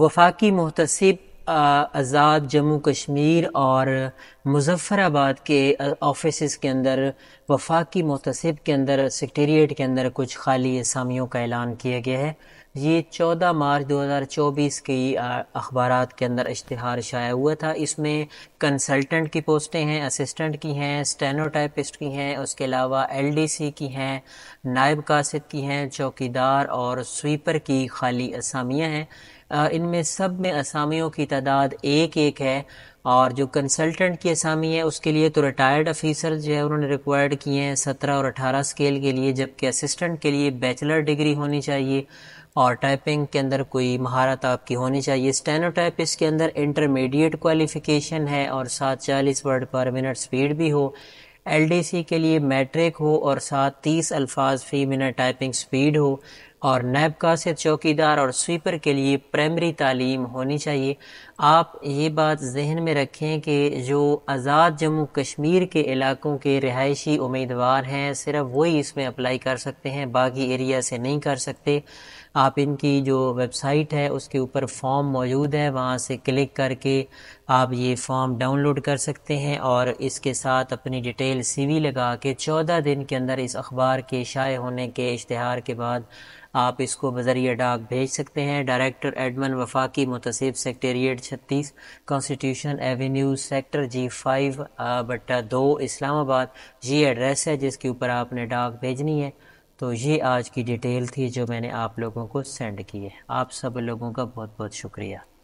वफाकी महतसिब आज़ाद जम्मू कश्मीर और मुजफ़राबाद के ऑफिस के अंदर वफाकी महतसिब के अंदर सेक्रटेरिएट के अंदर कुछ खाली असामियों का ऐलान किया गया है ये चौदह मार्च 2024 की अखबार के अंदर इश्तहार शाया हुआ था इसमें कंसल्टेंट की पोस्टें हैं असिस्टेंट की हैं स्टेनोटाइपिस्ट की हैं उसके अलावा एलडीसी की हैं नायब कासिद की हैं चौकीदार और स्वीपर की खाली असामियाँ हैं इनमें सब में असामियों की तादाद एक एक है और जो कंसल्टेंट की असामी है उसके लिए तो रिटायर्ड अफीसर जो है उन्होंने रिक्वायर्ड किए हैं सत्रह और अठारह स्केल के लिए जबकि असिस्टेंट के लिए बैचलर डिग्री होनी चाहिए और टाइपिंग के अंदर कोई महारत आपकी होनी चाहिए स्टेनोटाइप इसके अंदर इंटरमीडिएट क्वालिफिकेशन है और सात चालीस वर्ड पर मिनट स्पीड भी हो एल के लिए मैट्रिक हो और साथ तीस अल्फाज फी मिनट टाइपिंग स्पीड हो और नैब का से चौकीदार और स्वीपर के लिए प्राइमरी तालीम होनी चाहिए आप ये बात जहन में रखें कि जो आज़ाद जम्मू कश्मीर के इलाकों के रिहायशी उम्मीदवार हैं सिर्फ वही इसमें अप्लाई कर सकते हैं बाकी एरिया से नहीं कर सकते आप इनकी जो वेबसाइट है उसके ऊपर फॉर्म मौजूद है वहाँ से क्लिक करके आप ये फॉर्म डाउनलोड कर सकते हैं और इसके साथ अपनी डिटेल सीवी लगा के चौदह दिन के अंदर इस अखबार के शाये होने के इश्तहार के बाद आप इसको बजरिया डाक भेज सकते हैं डायरेक्टर एडमन वफाकी मुतसिब सेक्टेरिएट छत्तीस constitution avenue sector G five बट्टा दो इस्लामाबाद ये एड्रेस है जिसके ऊपर आपने डाक भेजनी है तो ये आज की डिटेल थी जो मैंने आप लोगों को सेंड की है आप सब लोगों का बहुत बहुत शुक्रिया